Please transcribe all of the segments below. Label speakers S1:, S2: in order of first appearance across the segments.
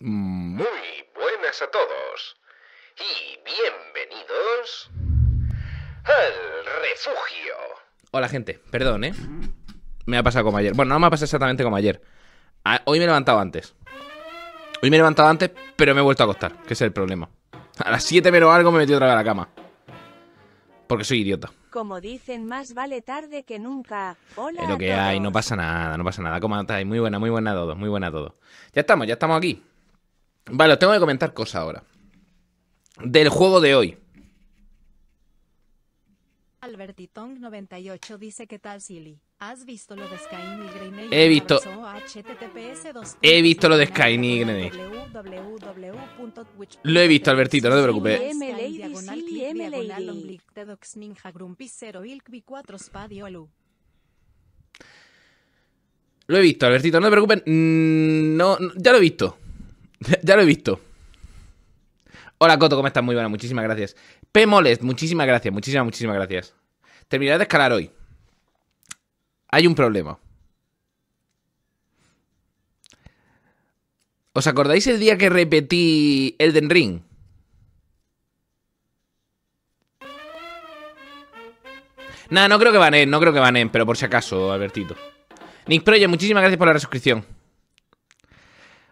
S1: Muy buenas a todos y bienvenidos al refugio. Hola gente, perdón, ¿eh? Me ha pasado como ayer. Bueno, no me ha pasado exactamente como ayer. Ah, hoy me he levantado antes. Hoy me he levantado antes, pero me he vuelto a acostar, que es el problema. A las 7 menos algo me he metido otra vez a la cama. Porque soy idiota.
S2: Como dicen, más vale tarde que nunca. Hola. Es lo que
S1: hay, no pasa nada, no pasa nada. Muy buena, muy buena a todos, muy buena a todos. Ya estamos, ya estamos aquí. Vale, os tengo que comentar cosas ahora. Del juego de hoy.
S2: Albertitong 98 dice tal ¿Has visto lo de He visto. He visto lo de Skyny Lo he visto, Albertito, no te preocupes. Lo he visto, Albertito, no te
S1: preocupes. Mm, no, ya lo he visto. ya lo he visto. Hola, Coto, ¿cómo estás? Muy buena, muchísimas gracias. P. Molest, muchísimas gracias, muchísimas, muchísimas gracias. Terminaré de escalar hoy. Hay un problema. ¿Os acordáis el día que repetí Elden Ring? Nada, no creo que en eh, no creo que en eh, pero por si acaso, Albertito. Nick Proye, muchísimas gracias por la suscripción.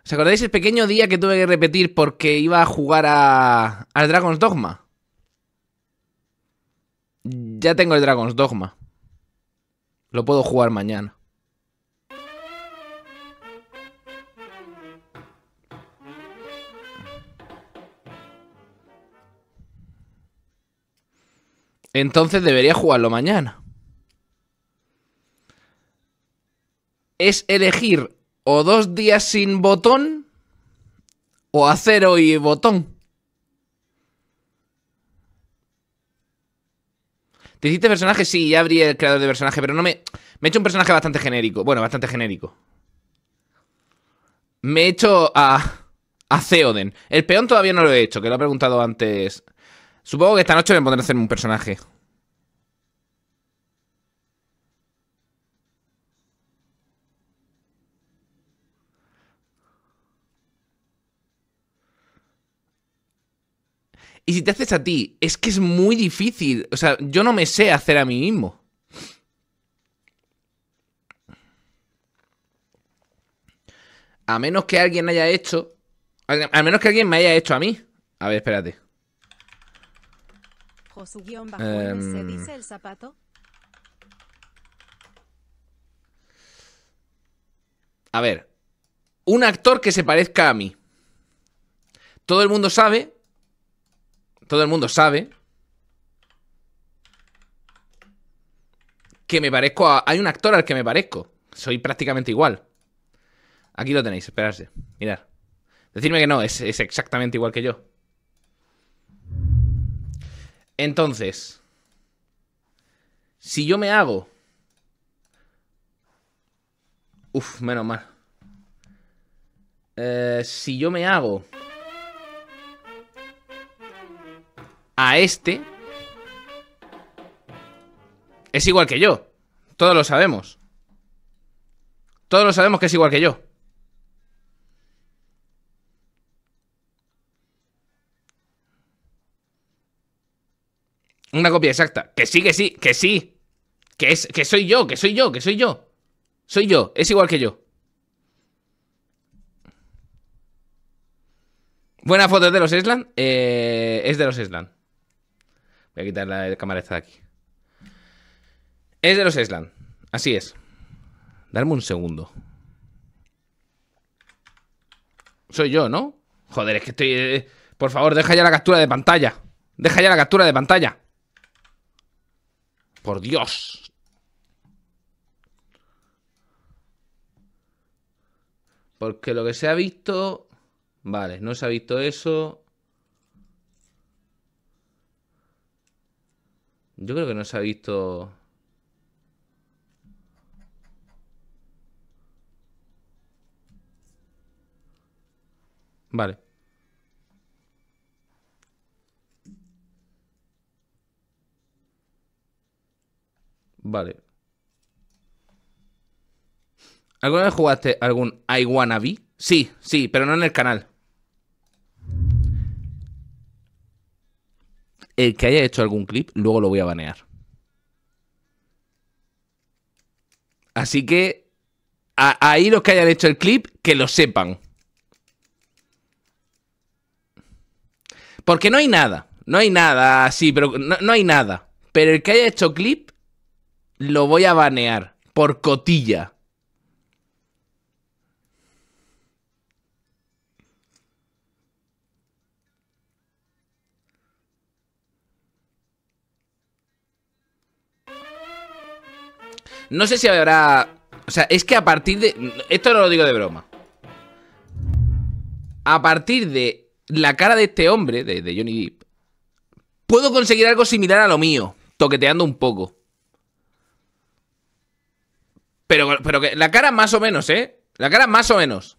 S1: ¿Os acordáis el pequeño día que tuve que repetir porque iba a jugar a, al Dragon's Dogma? Ya tengo el Dragon's Dogma. Lo puedo jugar mañana. Entonces debería jugarlo mañana. Es elegir o dos días sin botón o acero y botón. ¿Te hiciste personaje? Sí, ya abrí el creador de personaje, pero no me... Me he hecho un personaje bastante genérico. Bueno, bastante genérico. Me he hecho a... A Theoden. El peón todavía no lo he hecho, que lo ha preguntado antes. Supongo que esta noche me pondré a hacer un personaje. Y si te haces a ti, es que es muy difícil. O sea, yo no me sé hacer a mí mismo. A menos que alguien haya hecho... A menos que alguien me haya hecho a mí. A ver, espérate.
S2: Em, el zapato?
S1: A ver. Un actor que se parezca a mí. Todo el mundo sabe todo el mundo sabe que me parezco a... Hay un actor al que me parezco. Soy prácticamente igual. Aquí lo tenéis, esperarse. Mirad. Decidme que no, es, exactamente igual que yo. Entonces, si yo me hago... Uf, menos mal. Eh, si yo me hago a este es igual que yo. Todos lo sabemos. Todos lo sabemos que es igual que yo. Una copia exacta. Que sí, que sí, que sí. Que, es, que soy yo, que soy yo, que soy yo. Soy yo, es igual que yo. Buena foto de los Eslan. es de los Eslan. Eh, Voy a quitar la cámara esta de aquí. Es de los Island. Así es. Darme un segundo. Soy yo, ¿no? Joder, es que estoy... Eh, por favor, deja ya la captura de pantalla. Deja ya la captura de pantalla. Por Dios. Porque lo que se ha visto... Vale, no se ha visto eso. Yo creo que no se ha visto... Vale. Vale. ¿Alguna vez jugaste algún I Sí, sí, pero no en el canal. el que haya hecho algún clip, luego lo voy a banear. Así que ahí los que hayan hecho el clip, que lo sepan. Porque no hay nada. No hay nada así, pero no, no, hay nada. Pero el que haya hecho clip, lo voy a banear. Por cotilla. No sé si habrá... O sea, es que a partir de... Esto no lo digo de broma. A partir de la cara de este hombre, de, Johnny Depp, puedo conseguir algo similar a lo mío, toqueteando un poco. Pero, pero que la cara más o menos, ¿eh? La cara más o menos.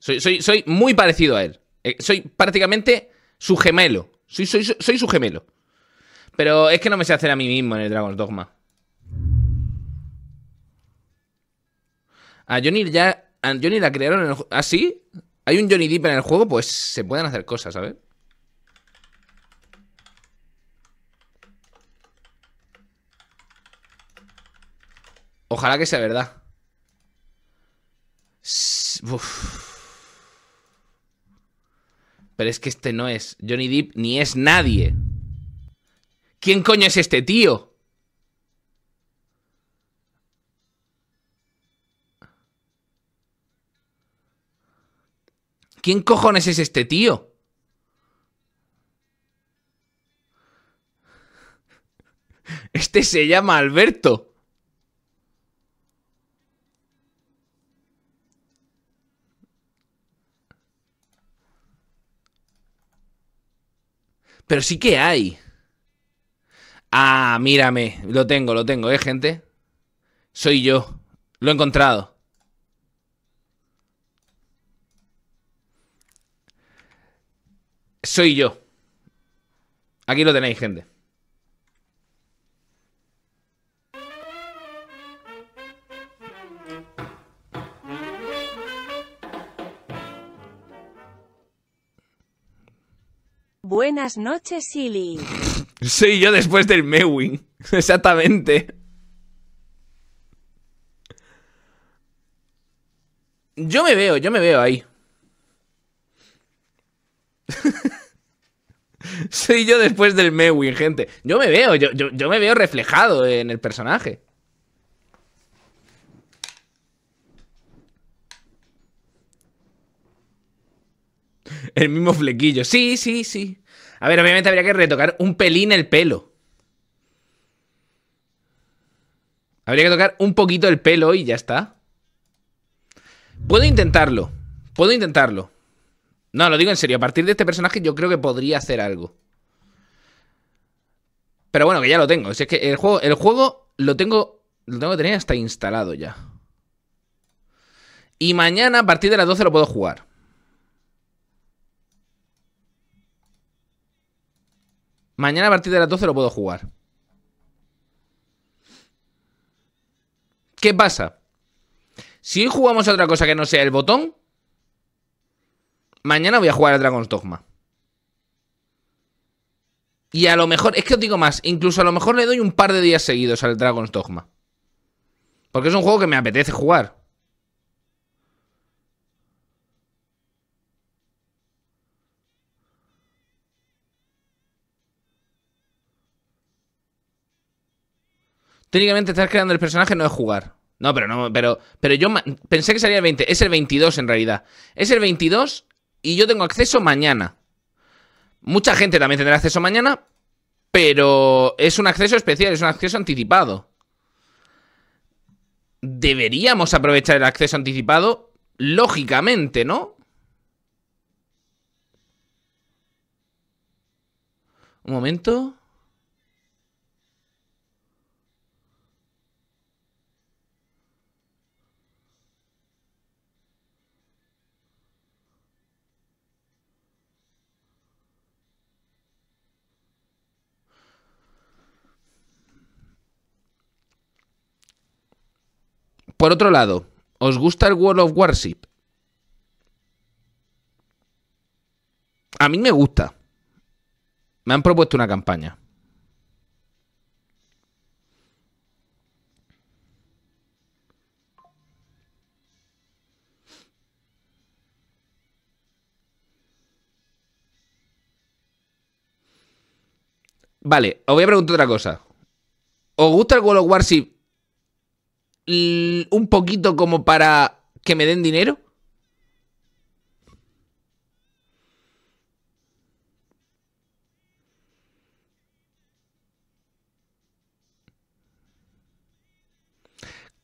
S1: Soy, soy, muy parecido a él. Eh, soy prácticamente su gemelo. Soy, soy, soy su gemelo. Pero es que no me sé hacer a mí mismo en el Dragon's Dogma. A Johnny ya. Johnny la crearon en ¿Ah, sí? ¿Hay un Johnny Deep en el juego? Pues se pueden hacer cosas, ¿sabes? Ojalá que sea verdad. Pero es que este no es Johnny Deep, ni es nadie. ¿Quién coño es este tío? ¿Quién cojones es este tío? Este se llama Alberto. Pero sí que hay. Ah, mírame. Lo tengo, lo tengo, ¿eh, gente? Soy yo. Lo he encontrado. soy yo. Aquí lo tenéis, gente.
S2: Buenas noches, Silly.
S1: Soy yo después del Mewing. Exactamente. Yo me veo, yo me veo ahí. Soy yo después del Mewin, gente. Yo me veo, yo, yo, yo me veo reflejado en el personaje. El mismo flequillo. Sí, sí, sí. A ver, obviamente habría que retocar un pelín el pelo. Habría que tocar un poquito el pelo y ya está. Puedo intentarlo. Puedo intentarlo. No, lo digo en serio. A partir de este personaje yo creo que podría hacer algo. Pero bueno, que ya lo tengo. Si es que el juego, el juego lo tengo. Lo tengo que tener hasta instalado ya. Y mañana a partir de las 12 lo puedo jugar. Mañana a partir de las 12 lo puedo jugar. ¿Qué pasa? Si jugamos a otra cosa que no sea el botón, mañana voy a jugar a Dragon's Dogma. Y a lo mejor, es que os digo más, incluso a lo mejor le doy un par de días seguidos al Dragon's Dogma. Porque es un juego que me apetece jugar. Técnicamente estás creando el personaje, no es jugar. No, pero no, pero, pero yo pensé que salía el 20. Es el 22 en realidad. Es el 22 y yo tengo acceso mañana. Mucha gente también tendrá acceso mañana, pero es un acceso especial, es un acceso anticipado. Deberíamos aprovechar el acceso anticipado, lógicamente, ¿no? Un momento. Por otro lado, ¿os gusta el World of Warship? A mí me gusta. Me han propuesto una campaña. Vale, os voy a preguntar otra cosa. ¿Os gusta el World of Warship un poquito como para que me den dinero?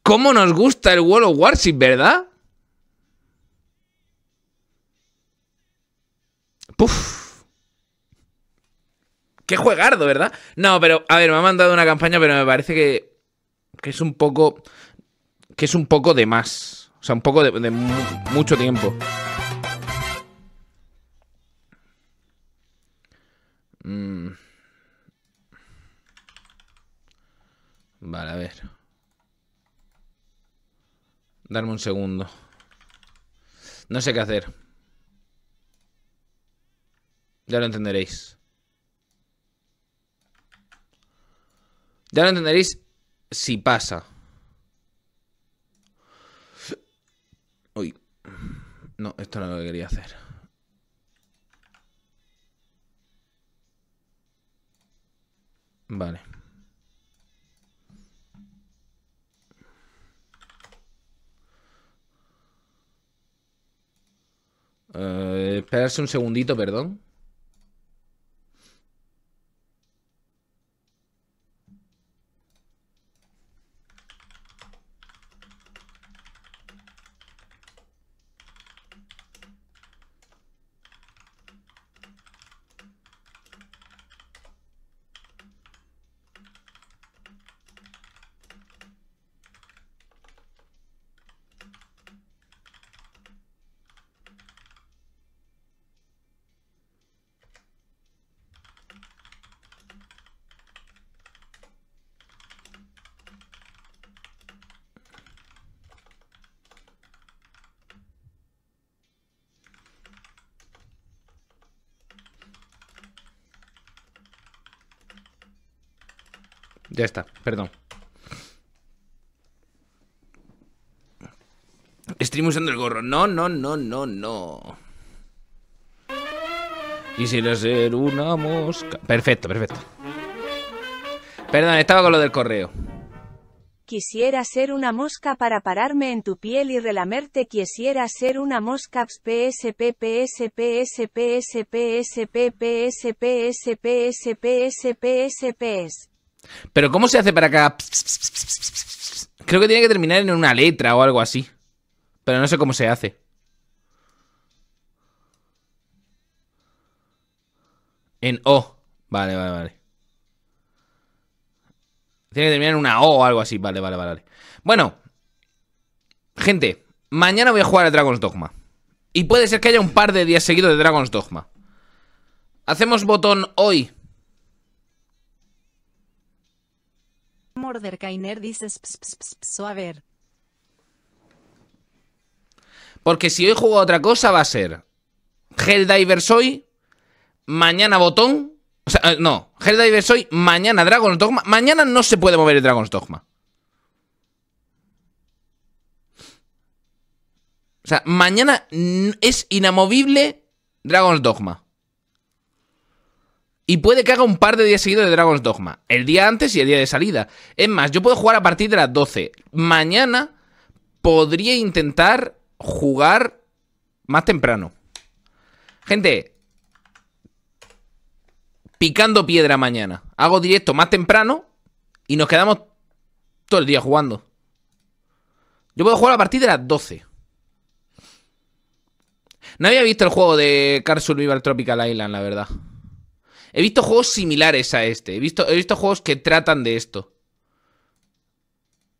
S1: ¿Cómo nos gusta el World of Warship, verdad? Puf. Qué juegardo, ¿verdad? No, pero, a ver, me ha mandado una campaña, pero me parece que, que es un poco que es un poco de más. O sea, un poco de, mucho tiempo. Mm. Vale, a ver. Darme un segundo. No sé qué hacer. Ya lo entenderéis. Ya lo entenderéis si pasa. No, esto no lo quería hacer. Vale. Eh, esperarse un segundito, perdón. Ya está, perdón. Estoy usando el gorro. No, no, no, no, no. Quisiera ser una mosca. Perfecto, perfecto. Perdón, estaba con lo del correo.
S2: Quisiera ser una mosca para pararme en tu piel y relamerte. Quisiera ser una mosca. PSP, PSP, PSP, PSP, PSP, PSP, PSP, PSP, PSP.
S1: Pero ¿cómo se hace para que Creo que tiene que terminar en una letra o algo así. Pero no sé cómo se hace. En O. Vale, vale, vale. Tiene que terminar en una O o algo así. Vale, vale, vale. vale. Bueno. Gente, mañana voy a jugar a Dragon's Dogma. Y puede ser que haya un par de días seguidos de Dragon's Dogma. Hacemos botón hoy Porque si hoy juego otra cosa va a ser Helldivers hoy, mañana Botón, o sea, eh, no, Helldivers soy mañana Dragon's Dogma, mañana no se puede mover el Dragon's Dogma. O sea, mañana es inamovible Dragon's Dogma. Y puede que haga un par de días seguidos de Dragon's Dogma. El día antes y el día de salida. Es más, yo puedo jugar a partir de las 12. Mañana podría intentar jugar más temprano. Gente, picando piedra mañana. Hago directo más temprano y nos quedamos todo el día jugando. Yo puedo jugar a partir de las 12. No había visto el juego de Car Survival Tropical Island, la verdad. He visto juegos similares a este. He visto, he visto juegos que tratan de esto.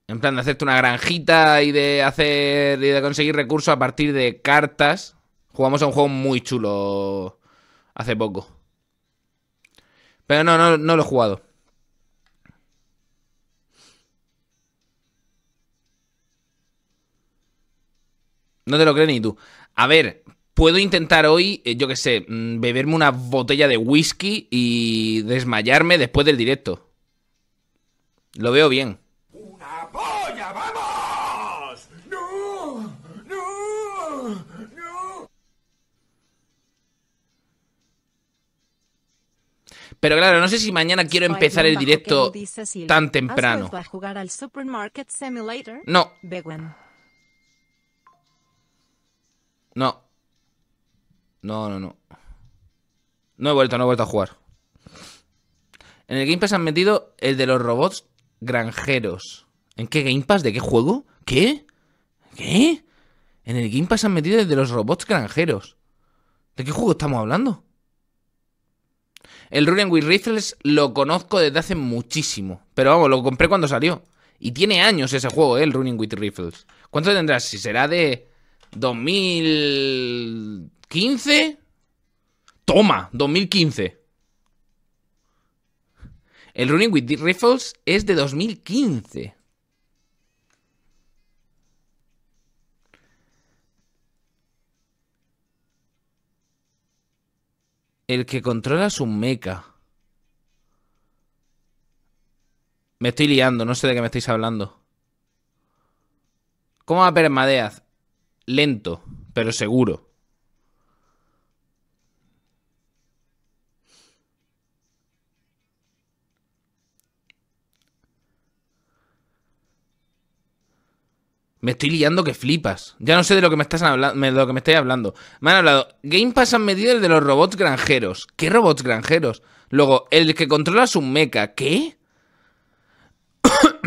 S1: En plan de hacerte una granjita y de hacer y de conseguir recursos a partir de cartas. Jugamos a un juego muy chulo hace poco. Pero no, no, no lo he jugado. No te lo crees ni tú. A ver, puedo intentar hoy, eh, yo que sé, mm, beberme una botella de whisky y desmayarme después del directo. Lo veo bien. Pero claro, no sé si mañana quiero empezar el directo tan temprano. No. No. No, no, no. No he vuelto, no he vuelto a jugar. En el Game Pass han metido el de los robots granjeros. ¿En qué Game Pass? ¿De qué juego? ¿Qué? ¿Qué? En el Game Pass han metido el de los robots granjeros. ¿De qué juego estamos hablando? El Running with Rifles lo conozco desde hace muchísimo. Pero vamos, lo compré cuando salió. Y tiene años ese juego, ¿eh? el Running with Rifles. ¿Cuánto tendrás? Si será de 2000... ¿15? Toma, 2015. El Running with the Rifles es de 2015. El que controla su meca. Me estoy liando, no sé de qué me estáis hablando. ¿Cómo va a Permadeaz? Lento, pero seguro. Me estoy liando que flipas. Ya no sé de lo que me estás hablando, de lo que me estáis hablando. Me han hablado. Game Pass han metido el de los robots granjeros. ¿Qué robots granjeros? Luego, el que controla su meca. ¿Qué?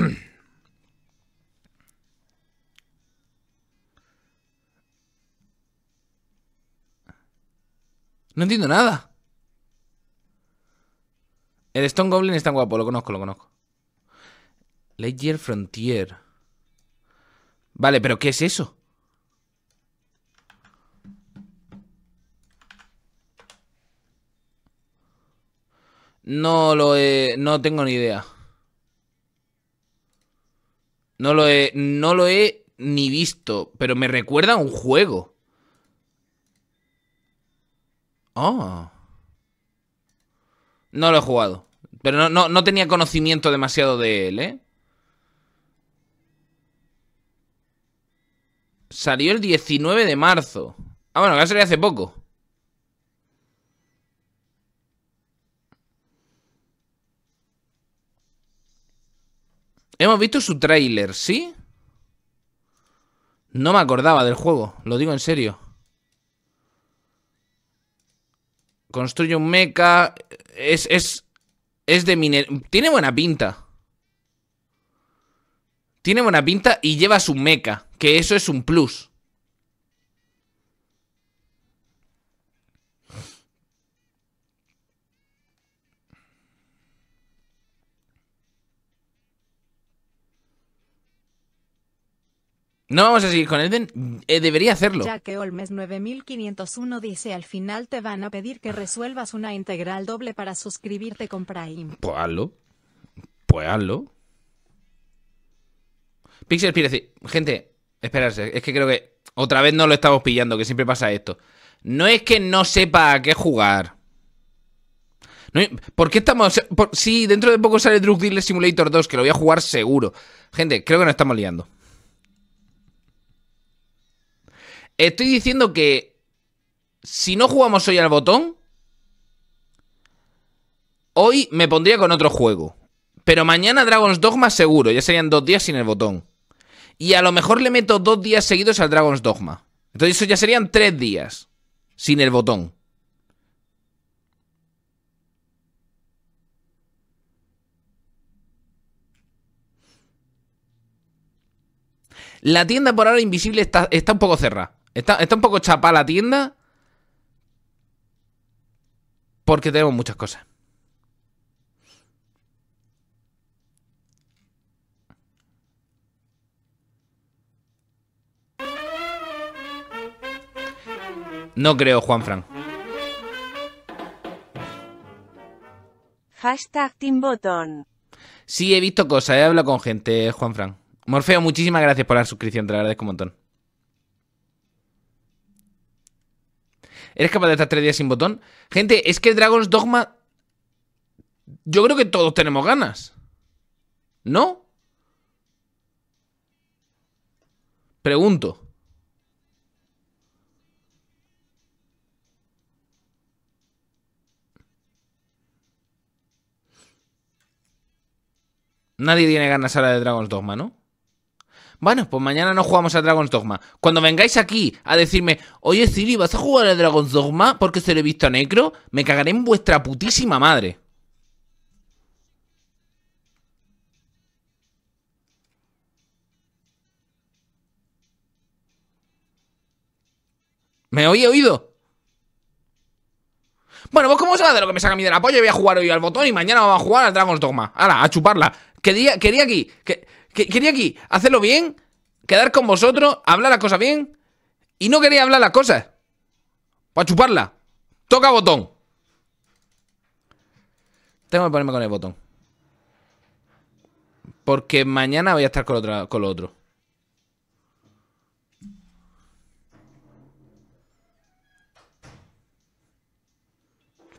S1: no entiendo nada. El Stone Goblin es tan guapo, lo conozco, lo conozco. Ledger Frontier. Vale, pero ¿qué es eso? No lo he... No tengo ni idea. No lo he... No lo he ni visto. Pero me recuerda a un juego. Oh. No lo he jugado. Pero no, no, no tenía conocimiento demasiado de él, ¿eh? Salió el 19 de marzo. Ah, bueno, que ha hace poco. Hemos visto su tráiler, ¿sí? No me acordaba del juego, lo digo en serio. Construye un mecha. Es, es, es de minería. Tiene buena pinta. Tiene buena pinta y lleva su mecha que eso es un plus. No vamos a seguir con él. Eh, debería hacerlo. Ya
S2: que Olmes 9501 dice al final te van a pedir que resuelvas una integral doble para suscribirte con Prime.
S1: Pues hazlo. Pues hazlo. Pixel Gente, Esperarse, es que creo que otra vez no lo estamos pillando, que siempre pasa esto. No es que no sepa a qué jugar. No, ¿Por qué estamos.? Si sí, dentro de poco sale Drug Dealer Simulator 2, que lo voy a jugar seguro. Gente, creo que nos estamos liando. Estoy diciendo que. Si no jugamos hoy al botón. Hoy me pondría con otro juego. Pero mañana Dragon's Dogma seguro. Ya serían dos días sin el botón. Y a lo mejor le meto dos días seguidos al Dragon's Dogma. Entonces eso ya serían tres días sin el botón. La tienda por ahora invisible está, un poco cerrada. Está, está, un poco chapa la tienda. Porque tenemos muchas cosas. No creo, Juan Frank.
S2: Hashtag Team Button.
S1: Sí, he visto cosas, he hablado con gente, Juan Frank. Morfeo, muchísimas gracias por la suscripción, te lo agradezco un montón. ¿Eres capaz de estar tres días sin botón? Gente, es que Dragon's Dogma. Yo creo que todos tenemos ganas. ¿No? Pregunto. Nadie tiene ganas ahora de Dragon's Dogma, ¿no? Bueno, pues mañana no jugamos a Dragon's Dogma. Cuando vengáis aquí a decirme, oye Siri, ¿vas a jugar a Dragon's Dogma porque se lo he visto a Necro? Me cagaré en vuestra putísima madre. ¿Me oí oído? Bueno, vos pues, cómo sabes de lo que me saca a mí del apoyo Voy a jugar hoy al botón y mañana vamos a jugar a Dragon's Dogma. Ahora, a chuparla. Quería, aquí, que, quería aquí hacerlo bien, quedar con vosotros, hablar las cosas bien. Y no quería hablar las cosas. Para chuparla. Toca botón. Tengo que ponerme con el botón. Porque mañana voy a estar con, otra, con lo otro.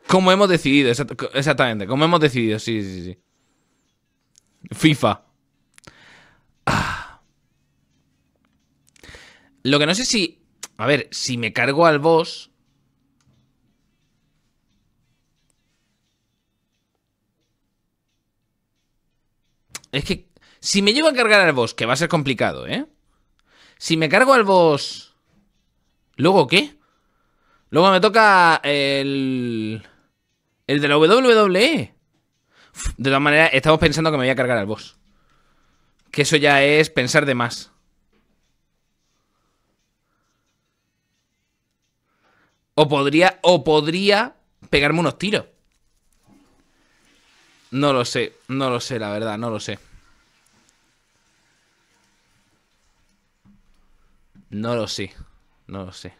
S1: Como hemos decidido, exactamente. Como hemos decidido, sí, sí, sí. FIFA. Ah. Lo que no sé si... A ver, si me cargo al boss... Es que si me llevo a cargar al boss, que va a ser complicado, ¿eh? Si me cargo al boss... ¿Luego qué? Luego me toca el... El de la WWE. De todas maneras, estamos pensando que me voy a cargar al boss. Que eso ya es pensar de más. O podría, o podría pegarme unos tiros. No lo sé, no lo sé, la verdad, no lo sé. No lo sé, no lo sé.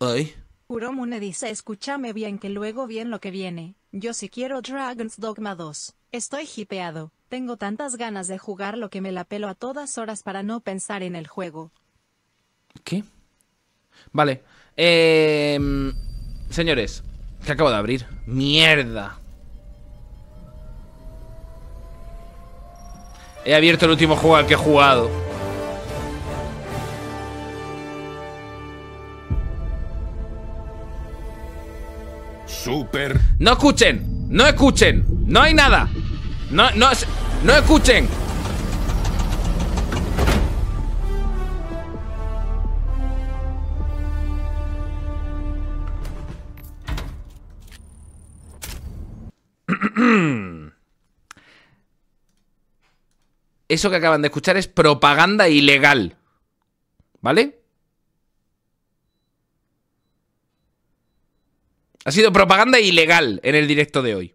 S1: Ay.
S2: Uromune dice escúchame bien que luego bien lo que viene, yo sí quiero Dragon's Dogma 2, estoy hipeado, tengo tantas ganas de jugar lo que me la pelo a todas horas para no pensar en el juego.
S1: ¿Qué? Vale, eh... Señores, que acabo de abrir, mierda. He abierto el último juego al que he jugado. No escuchen, no escuchen, no hay nada. No, no, no escuchen. Eso que acaban de escuchar es propaganda ilegal. ¿Vale? Ha sido propaganda ilegal en el directo de hoy.